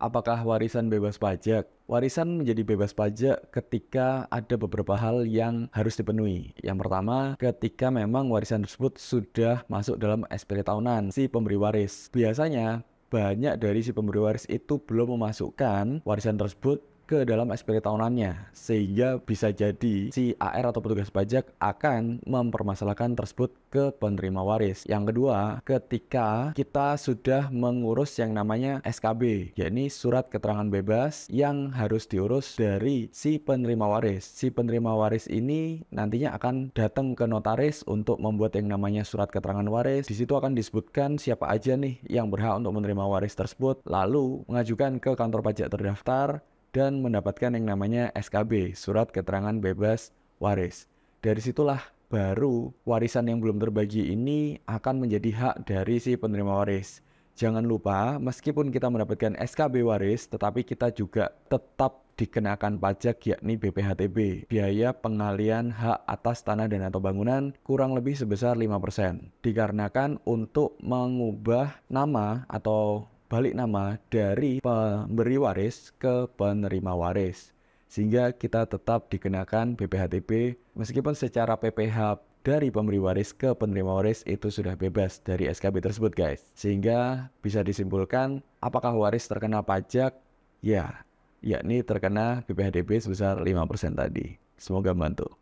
Apakah warisan bebas pajak? Warisan menjadi bebas pajak ketika ada beberapa hal yang harus dipenuhi. Yang pertama, ketika memang warisan tersebut sudah masuk dalam SPT tahunan si pemberi waris. Biasanya banyak dari si pemberi waris itu belum memasukkan warisan tersebut ke dalam SPT tahunannya sehingga bisa jadi si AR atau petugas pajak akan mempermasalahkan tersebut ke penerima waris. Yang kedua, ketika kita sudah mengurus yang namanya SKB, yakni surat keterangan bebas yang harus diurus dari si penerima waris. Si penerima waris ini nantinya akan datang ke notaris untuk membuat yang namanya surat keterangan waris. Di situ akan disebutkan siapa aja nih yang berhak untuk menerima waris tersebut, lalu mengajukan ke kantor pajak terdaftar dan mendapatkan yang namanya SKB, surat keterangan bebas waris. Dari situlah baru warisan yang belum terbagi ini akan menjadi hak dari si penerima waris. Jangan lupa, meskipun kita mendapatkan SKB waris, tetapi kita juga tetap dikenakan pajak yakni BPHTB, biaya pengalian hak atas tanah dan atau bangunan kurang lebih sebesar 5%. Dikarenakan untuk mengubah nama atau balik nama dari pemberi waris ke penerima waris sehingga kita tetap dikenakan BPHTP meskipun secara PPH dari pemberi waris ke penerima waris itu sudah bebas dari SKB tersebut guys sehingga bisa disimpulkan apakah waris terkena pajak ya yakni terkena BPHTP sebesar 5% tadi semoga membantu